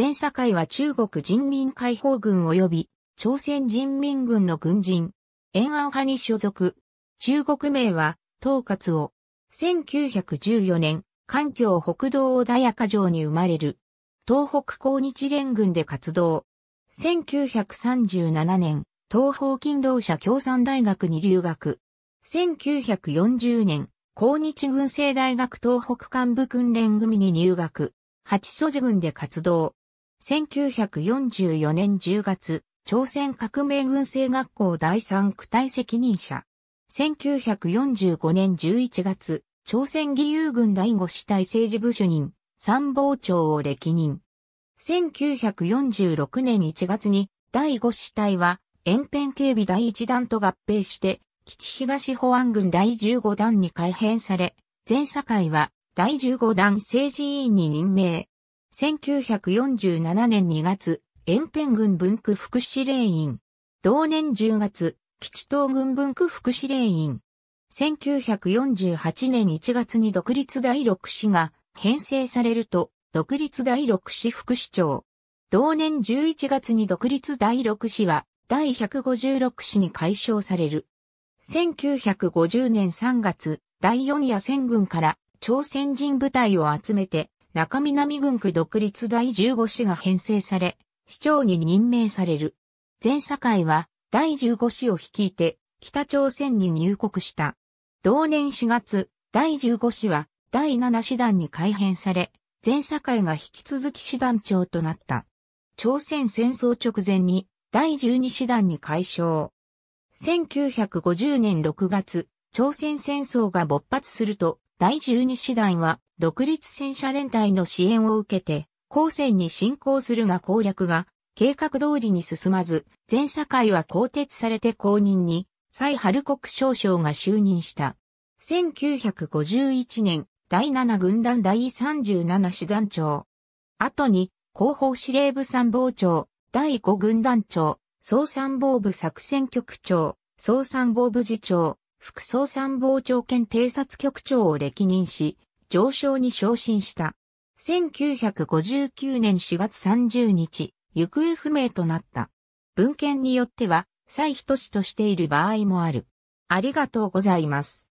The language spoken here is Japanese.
前社会は中国人民解放軍及び朝鮮人民軍の軍人、延安派に所属。中国名は、統括を。1914年、環境北道穏やか城に生まれる。東北抗日連軍で活動。1937年、東方勤労者共産大学に留学。1940年、抗日軍政大学東北幹部訓練組に入学。八素寺軍で活動。1944年10月、朝鮮革命軍政学校第三区隊責任者。1945年11月、朝鮮義勇軍第五師隊政治部主任、参謀長を歴任。1946年1月に、第五師隊は、延辺警備第1弾と合併して、基地東保安軍第15弾に改編され、前社会は、第15弾政治委員に任命。1947年2月、延辺軍文区副司令員。同年10月、基地東軍文区副司令員。1948年1月に独立第6市が編成されると、独立第6市副市長。同年11月に独立第6市は、第156市に解消される。1950年3月、第4夜戦軍から朝鮮人部隊を集めて、中南軍区独立第15市が編成され、市長に任命される。前堺は第15市を率いて北朝鮮に入国した。同年4月、第15師は第7師団に改編され、前堺が引き続き師団長となった。朝鮮戦争直前に第12師団に改称。1950年6月、朝鮮戦争が勃発すると、第12師団は独立戦車連隊の支援を受けて、後線に進行するが攻略が計画通りに進まず、前社会は更迭されて公認に、蔡春国少将が就任した。1951年、第7軍団第37師団長。後に、後方司令部参謀長、第5軍団長、総参謀部作戦局長、総参謀部次長、副総参謀長兼偵察局長を歴任し、上昇に昇進した。1959年4月30日、行方不明となった。文献によっては、再一しとしている場合もある。ありがとうございます。